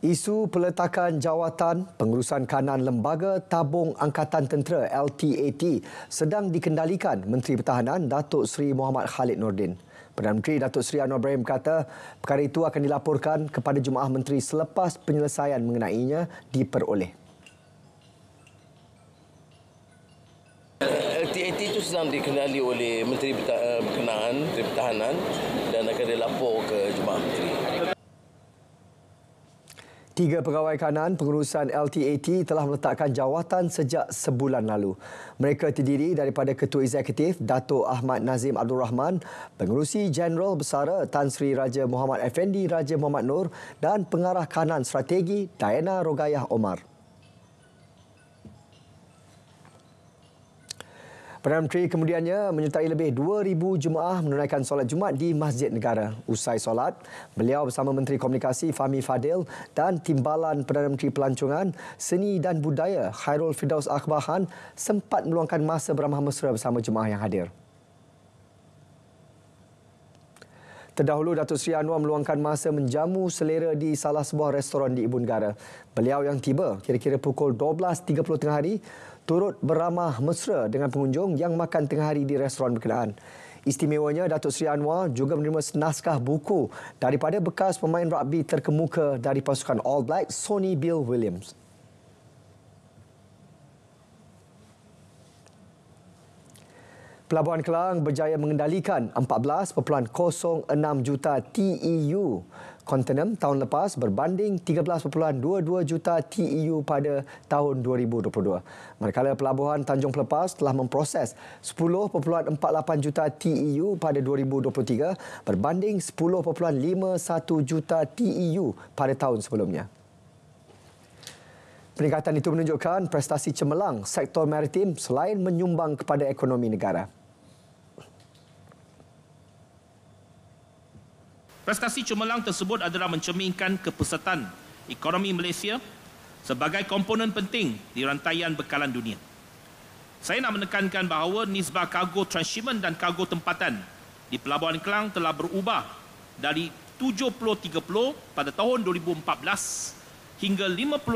Isu peletakan jawatan pengurusan kanan lembaga tabung angkatan tentera LTAT sedang dikendalikan Menteri Pertahanan Datuk Seri Muhammad Khalid Nordin. Perdana Menteri Datuk Seri Anwar Ibrahim kata perkara itu akan dilaporkan kepada Jumaat Menteri selepas penyelesaian mengenainya diperoleh. LTAT itu sedang dikendali oleh Menteri eh, Pertahanan, dan akan dilaporkan ke Jumaat Menteri. Tiga pegawai kanan pengurusan LTAT telah meletakkan jawatan sejak sebulan lalu. Mereka terdiri daripada Ketua Eksekutif Dato' Ahmad Nazim Abdul Rahman, Pengerusi Jeneral Besara Tan Sri Raja Muhammad Effendi Raja Muhammad Nur dan Pengarah Kanan Strategi Diana Rogayah Omar. Perdana Menteri kemudiannya menyertai lebih 2,000 jemaah menunaikan solat Jumaat di Masjid Negara. Usai solat, beliau bersama Menteri Komunikasi Fahmi Fadil dan Timbalan Perdana Menteri Pelancongan, Seni dan Budaya Khairul Fidaus Akhbahan sempat meluangkan masa beramah mesra bersama jemaah yang hadir. Terdahulu, Datuk Seri Anwar meluangkan masa menjamu selera di salah sebuah restoran di Ibu Negara. Beliau yang tiba kira-kira pukul 12.30 tengah hari turut beramah mesra dengan pengunjung yang makan tengah hari di restoran berkenaan. Istimewanya, Datuk Seri Anwar juga menerima senaskah buku daripada bekas pemain rugby terkemuka dari pasukan All Blacks, Sony Bill Williams. Pelabuhan Kelang berjaya mengendalikan 14.06 juta TEU kontainer tahun lepas berbanding 13.22 juta TEU pada tahun 2022. Manakala Pelabuhan Tanjung Pelepas telah memproses 10.48 juta TEU pada 2023 berbanding 10.51 juta TEU pada tahun sebelumnya. Peningkatan itu menunjukkan prestasi cemerlang sektor maritim selain menyumbang kepada ekonomi negara. Prestasi cemerlang tersebut adalah mencerminkan kepesatan ekonomi Malaysia sebagai komponen penting di rantaian bekalan dunia. Saya nak menekankan bahawa nisbah kargo transshipment dan kargo tempatan di Pelabuhan Kelang telah berubah dari 70-30 pada tahun 2014 hingga 55-45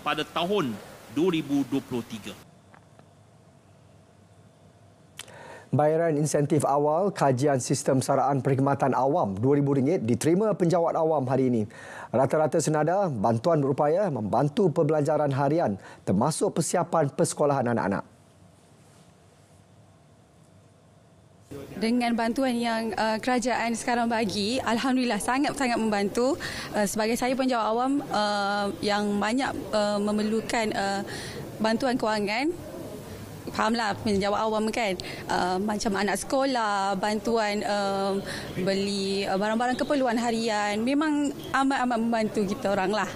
pada tahun 2023. Bayaran insentif awal kajian sistem saraan perkhidmatan awam RM2,000 diterima penjawat awam hari ini. Rata-rata senada, bantuan berupaya membantu pembelajaran harian termasuk persiapan persekolahan anak-anak. Dengan bantuan yang uh, kerajaan sekarang bagi, Alhamdulillah sangat-sangat membantu. Uh, sebagai saya penjawat awam uh, yang banyak uh, memerlukan uh, bantuan kewangan, fahamlah penjawab awam kan uh, macam anak sekolah bantuan uh, beli uh, barang-barang keperluan harian memang amat-amat membantu kita orang lah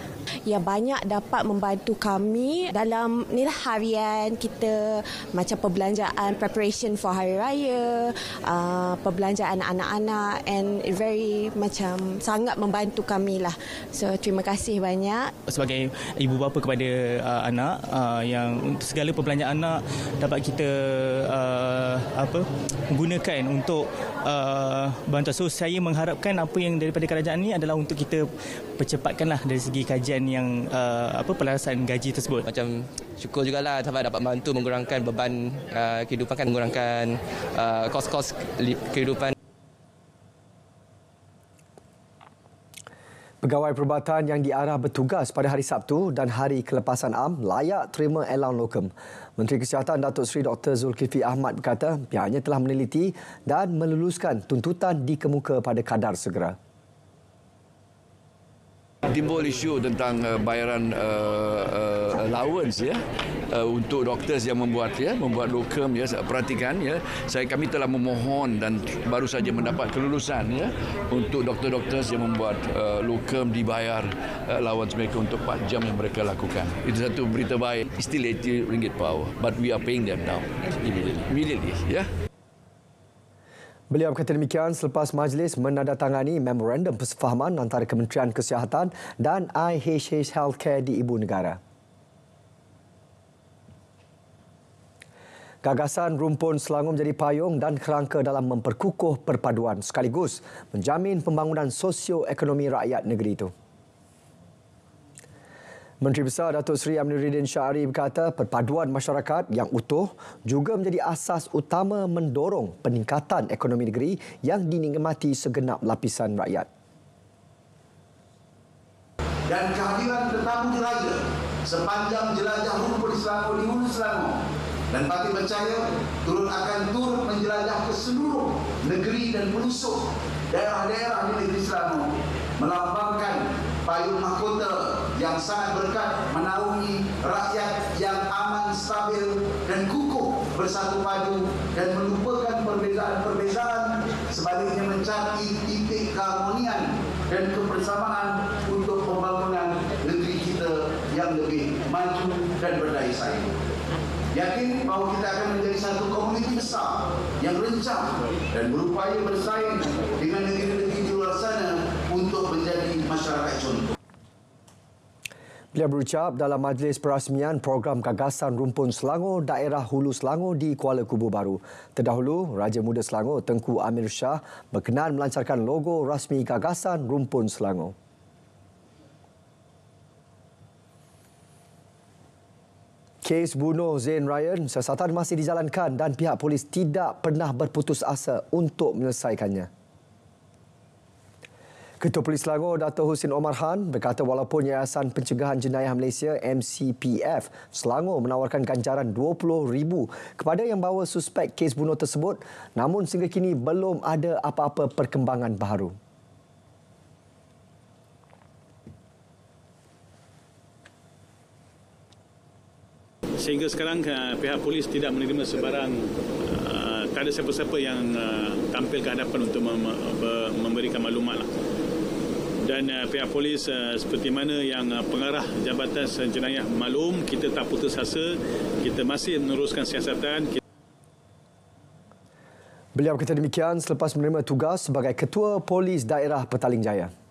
yang banyak dapat membantu kami dalam ni lah harian kita macam perbelanjaan preparation for hari raya uh, perbelanjaan anak-anak and very macam sangat membantu kami lah so terima kasih banyak sebagai ibu bapa kepada uh, anak uh, yang untuk segala perbelanjaan anak dapat kita uh, apa gunakan untuk uh, bantuan so saya mengharapkan apa yang daripada kerajaan ni adalah untuk kita percepatkanlah dari segi kajian yang uh, apa pelarasan gaji tersebut? Macam syukur jugalah sahabat dapat bantu mengurangkan beban uh, kehidupan kan mengurangkan uh, kos-kos kehidupan. Pegawai perubatan yang diarah bertugas pada hari Sabtu dan hari kelepasan am layak terima elaun lokum. Menteri Kesihatan Datuk Seri Dr. Zulkifli Ahmad berkata pihaknya telah meneliti dan meluluskan tuntutan dikemuka pada kadar segera timbul isu tentang uh, bayaran uh, uh, allowance ya uh, untuk doktor yang membuat ya membuat lokum ya perhatikan ya saya kami telah memohon dan baru saja mendapat kelulusan ya untuk doktor-doktor yang membuat uh, lokum dibayar uh, allowance mereka untuk 4 jam yang mereka lakukan itu satu berita baik still 80 ringgit power but we are paying them now immediately immediately ya yeah? Beliau berkata demikian selepas majlis menandatangani memorandum persefahaman antara Kementerian Kesihatan dan IHH Healthcare di Ibu Negara. Gagasan rumpun Selangor menjadi payung dan kerangka dalam memperkukuh perpaduan sekaligus menjamin pembangunan sosioekonomi rakyat negeri itu. Menteri Besar Datuk Seri Amiruddin Syari berkata perpaduan masyarakat yang utuh juga menjadi asas utama mendorong peningkatan ekonomi negeri yang dinikmati segenap lapisan rakyat. Dan kehadiran tetamu diraja sepanjang jelajah rumput di di Hulu Selangor dan pati percaya turun akan turun menjelajah ke seluruh negeri dan pelosok daerah-daerah di negeri Selangor melambangkan payung mahkota yang sangat berkat menaungi rakyat yang aman, stabil dan kukuh bersatu padu dan melupakan perbezaan-perbezaan sebaliknya mencari titik keharmonian dan kebersamaan untuk pembangunan negeri kita yang lebih maju dan berdaya saing. Yakin bahawa kita akan menjadi satu komuniti besar yang rencang dan berupaya bersaing Beliau berucap dalam majlis perasmian program gagasan rumpun Selangor daerah Hulu Selangor di Kuala Kubu Baru. Terdahulu, Raja Muda Selangor Tengku Amir Shah berkenan melancarkan logo rasmi gagasan rumpun Selangor. Kes bunuh Zain Ryan, sesatan masih dijalankan dan pihak polis tidak pernah berputus asa untuk menyelesaikannya. Ketua Polis Selangor Dato Husin Omar Khan berkata walaupun Yayasan Pencegahan Jenayah Malaysia MCPF Selangor menawarkan ganjaran 20,000 kepada yang bawa suspek kes bunuh tersebut namun sehingga kini belum ada apa-apa perkembangan baru. Sehingga sekarang eh, pihak polis tidak menerima sebarang uh, tak ada siapa-siapa yang eh, tampil ke hadapan untuk memberikan maklumat dan uh, pihak polis uh, seperti mana yang uh, pengarah Jabatan Jenayah maklum kita tak putus asa kita masih meneruskan siasatan kita... Beliau berkata demikian selepas menerima tugas sebagai Ketua Polis Daerah Petaling Jaya